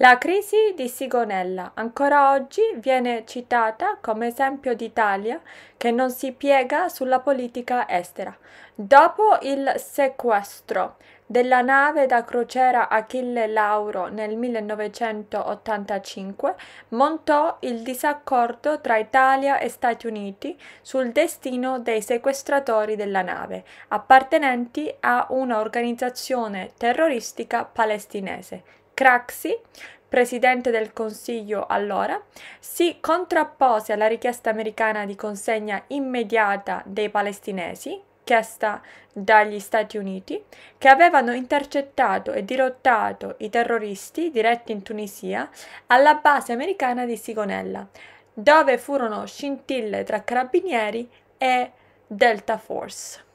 La crisi di Sigonella ancora oggi viene citata come esempio d'Italia che non si piega sulla politica estera. Dopo il sequestro della nave da crociera Achille Lauro nel 1985 montò il disaccordo tra Italia e Stati Uniti sul destino dei sequestratori della nave, appartenenti a un'organizzazione terroristica palestinese, Craxi, presidente del Consiglio allora, si contrappose alla richiesta americana di consegna immediata dei palestinesi, chiesta dagli Stati Uniti, che avevano intercettato e dirottato i terroristi diretti in Tunisia alla base americana di Sigonella, dove furono scintille tra carabinieri e Delta Force.